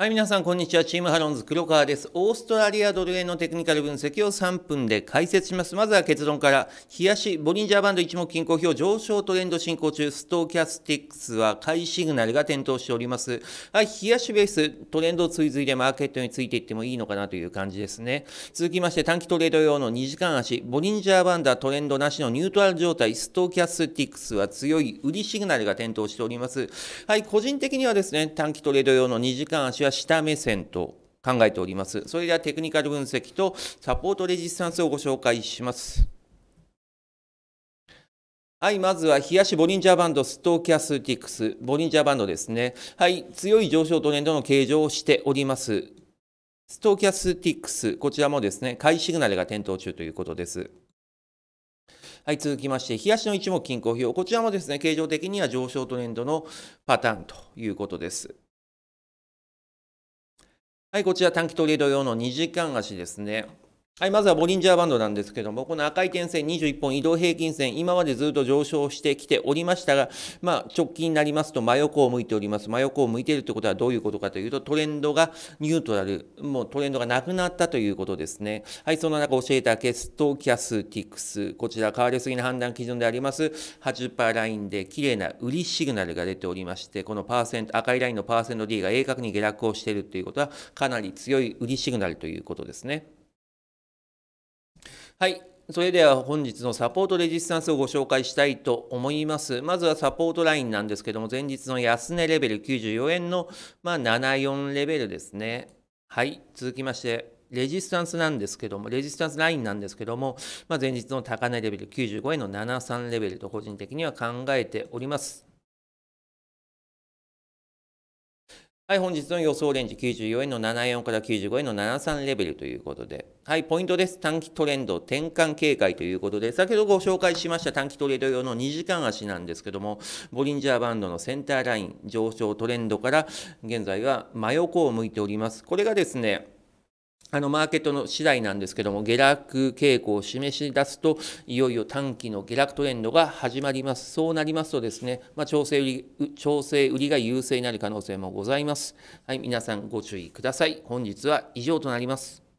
はい、皆さん、こんにちは。チームハロンズ、黒川です。オーストラリアドル円のテクニカル分析を3分で解説します。まずは結論から。冷やし、ボリンジャーバンド一目均衡表、上昇トレンド進行中、ストーキャスティックスは買いシグナルが点灯しております。はい、冷しベース、トレンドを追随でマーケットについていってもいいのかなという感じですね。続きまして、短期トレード用の2時間足、ボリンジャーバンドはトレンドなしのニュートラル状態、ストーキャスティックスは強い売りシグナルが点灯しております。はい、個人的にはですね、短期トレード用の2時間足は下目線と考えております。それではテクニカル分析とサポートレジスタンスをご紹介します。はい、まずは、冷やしボリンジャーバンド、ストーキャスティックス、ボリンジャーバンドですね。はい、強い上昇トレンドの形状をしております。ストーキャスティックス、こちらもですね、買いシグナルが点灯中ということです。はい、続きまして、冷やしの一目均衡表、こちらもですね、形状的には上昇トレンドのパターンということです。はい、こちら短期トレード用の2時間足ですね。はい、まずはボリンジャーバンドなんですけども、この赤い点線21本移動平均線、今までずっと上昇してきておりましたが、まあ、直近になりますと真横を向いております。真横を向いているということはどういうことかというと、トレンドがニュートラル、もうトレンドがなくなったということですね。はい、その中教えたケスト、キャス、ティックス、こちら、変わりすぎな判断基準であります、80%ラインで綺麗な売りシグナルが出ておりまして、このパーセント、赤いラインのパーセント D が鋭角に下落をしているということは、かなり強い売りシグナルということですね。はい。それでは本日のサポートレジスタンスをご紹介したいと思います。まずはサポートラインなんですけども、前日の安値レベル94円の、まあ、74レベルですね。はい。続きまして、レジスタンスなんですけども、レジスタンスラインなんですけども、まあ、前日の高値レベル95円の73レベルと個人的には考えております。はい、本日の予想レンジ94円の74から95円の73レベルということで、はい、ポイントです。短期トレンド転換警戒ということで、先ほどご紹介しました短期トレード用の2時間足なんですけども、ボリンジャーバンドのセンターライン上昇トレンドから現在は真横を向いております。これがですね、あのマーケットの次第なんですけども、下落傾向を示し出すと、いよいよ短期の下落トレンドが始まります。そうなりますとですね、まあ、調整売り調整売りが優勢になる可能性もございます。はい、皆さんご注意ください。本日は以上となります。